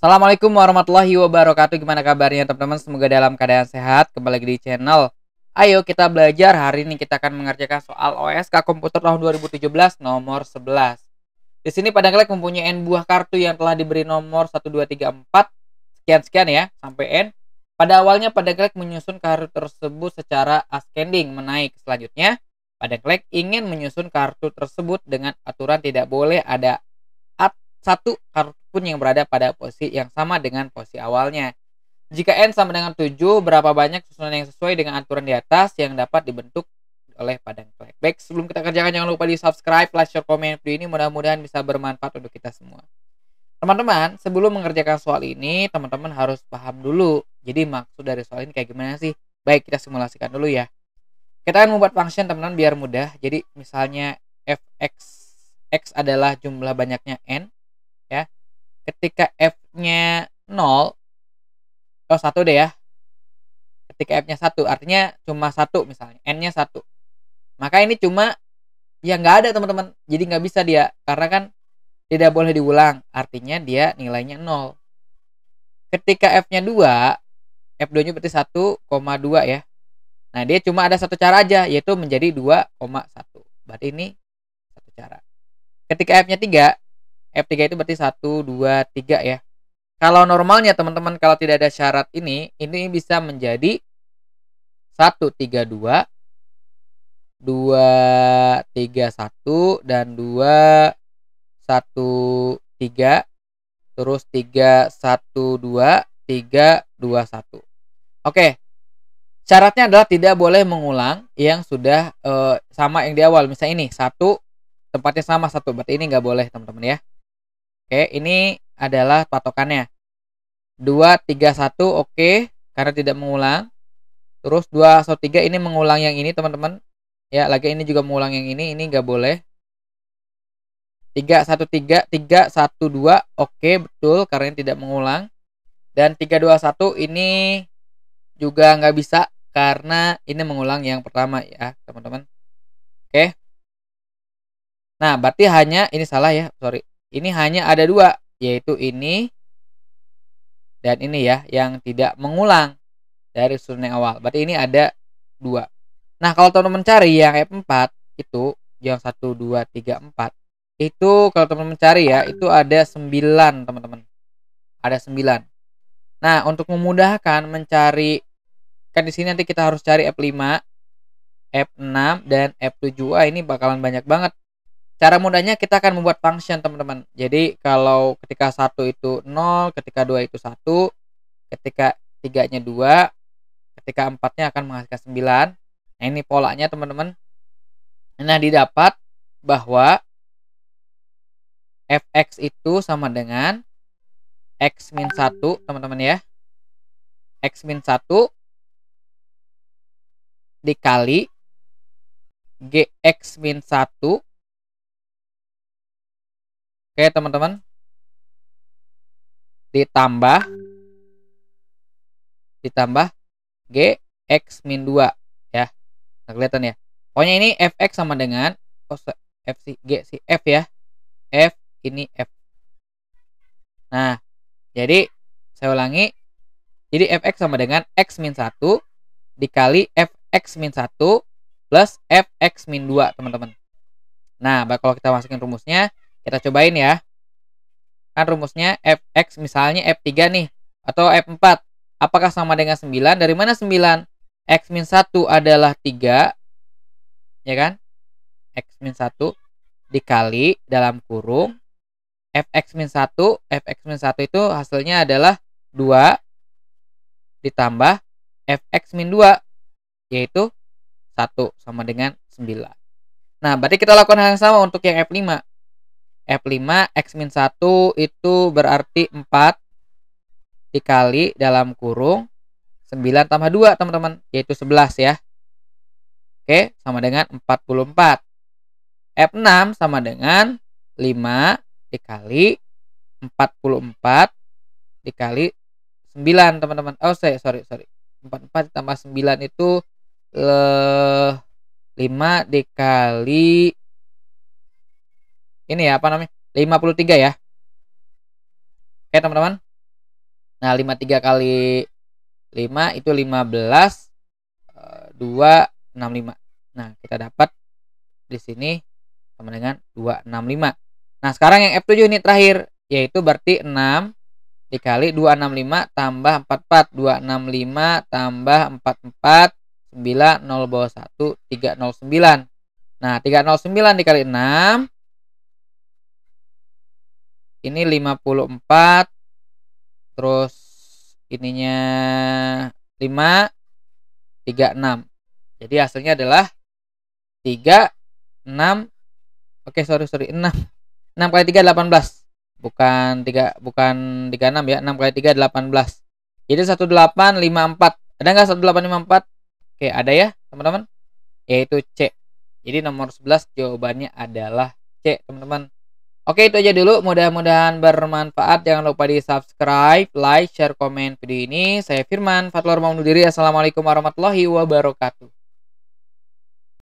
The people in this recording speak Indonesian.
Assalamualaikum warahmatullahi wabarakatuh Gimana kabarnya teman-teman Semoga dalam keadaan sehat Kembali lagi di channel Ayo kita belajar Hari ini kita akan mengerjakan soal OSK komputer tahun 2017 nomor 11 Di sini pada klik mempunyai N buah kartu yang telah diberi nomor 1234. Sekian-sekian ya sampai N Pada awalnya pada klik menyusun kartu tersebut secara ascending menaik Selanjutnya pada klik ingin menyusun kartu tersebut dengan aturan tidak boleh ada satu kartun yang berada pada posisi yang sama dengan posisi awalnya. Jika n sama dengan 7, berapa banyak susunan yang sesuai dengan aturan di atas yang dapat dibentuk oleh Padang Clay. sebelum kita kerjakan jangan lupa di subscribe, like, share, komen video ini mudah-mudahan bisa bermanfaat untuk kita semua. Teman-teman, sebelum mengerjakan soal ini, teman-teman harus paham dulu. Jadi maksud dari soal ini kayak gimana sih? Baik, kita simulasikan dulu ya. Kita akan membuat function teman-teman biar mudah. Jadi misalnya fx x adalah jumlah banyaknya n ya. Ketika f-nya 0 oh satu deh ya. Ketika f-nya satu artinya cuma satu misalnya, n-nya satu Maka ini cuma ya nggak ada teman-teman. Jadi nggak bisa dia karena kan tidak boleh diulang. Artinya dia nilainya 0. Ketika f-nya 2, f2-nya berarti 1,2 ya. Nah, dia cuma ada satu cara aja yaitu menjadi 2,1. Berarti ini satu cara. Ketika f-nya 3, F3 itu berarti 1, 2, 3 ya. Kalau normalnya teman-teman kalau tidak ada syarat ini, ini bisa menjadi 1, 3, 2, 2, 3, 1, dan 2, 1, 3, terus 3, 1, 2, 3, 2, 1. Oke, syaratnya adalah tidak boleh mengulang yang sudah eh, sama yang di awal. Misalnya ini, satu tempatnya sama satu berarti ini nggak boleh teman-teman ya Oke, ini adalah patokannya. 2, 3, 1, oke. Karena tidak mengulang. Terus 2 atau 3 ini mengulang yang ini, teman-teman. Ya, lagi ini juga mengulang yang ini. Ini nggak boleh. 3, 1, 3, 3, 1, 2. Oke, betul. Karena ini tidak mengulang. Dan 3, 2, 1 ini juga nggak bisa. Karena ini mengulang yang pertama ya, teman-teman. Oke. Nah, berarti hanya ini salah ya, sorry ini hanya ada dua, yaitu ini dan ini ya, yang tidak mengulang dari susunan yang awal. Berarti ini ada dua. Nah, kalau teman-teman cari yang F4 itu yang 1 2 3 4 itu kalau teman-teman cari ya, itu ada 9, teman-teman. Ada 9. Nah, untuk memudahkan mencari kan di sini nanti kita harus cari F5, F6 dan f 7 ini bakalan banyak banget Cara mudahnya kita akan membuat function teman-teman. Jadi kalau ketika satu itu 0, ketika dua itu satu, ketika tiganya dua, ketika empatnya akan menghasilkan 9. Nah ini polanya teman-teman. Nah didapat bahwa fx itu sama dengan x min 1 teman-teman ya. x min 1 dikali gx min 1 Oke teman-teman ditambah ditambah g x min 2 ya nggak kelihatan ya pokoknya ini fx sama dengan oh, f si g si f ya f ini f nah jadi saya ulangi jadi fx sama dengan x min 1 dikali fx min 1 plus fx min 2 teman-teman nah kalau kita masukin rumusnya kita cobain ya. Kan rumusnya Fx misalnya F3 nih. Atau F4. Apakah sama dengan 9? Dari mana 9? X 1 adalah 3. Ya kan? X 1 dikali dalam kurung. Fx 1. Fx 1 itu hasilnya adalah 2 ditambah Fx 2. Yaitu 1 sama dengan 9. Nah, berarti kita lakukan hal yang sama untuk yang F5. F5 X-1 itu berarti 4 dikali dalam kurung 9 tambah 2 teman-teman yaitu 11 ya. Oke sama dengan 44. F6 sama dengan 5 dikali 44 dikali 9 teman-teman. Oh saya sorry sorry. 44 tambah 9 itu eh, 5 dikali ini ya apa namanya 53 ya oke teman-teman nah 53 kali 5 itu 15 265 eh, nah kita dapat di sini sama dengan 265 nah sekarang yang F7 ini terakhir yaitu berarti 6 dikali 265 tambah 44 265 tambah 44 9 0 bawah 1 309 nah 309 dikali 6 ini 54 terus ininya 5 36 jadi hasilnya adalah 3 6 oke sorry sorry 6 6 kali 3 18 bukan 3 bukan 36 ya 6 kali 3 18 jadi 1854 ada nggak 1854 oke ada ya teman-teman yaitu C jadi nomor 11 jawabannya adalah C teman-teman Oke itu aja dulu mudah-mudahan bermanfaat jangan lupa di subscribe, like, share, komen video ini. Saya Firman Fatlor mau undur diri. Assalamualaikum warahmatullahi wabarakatuh.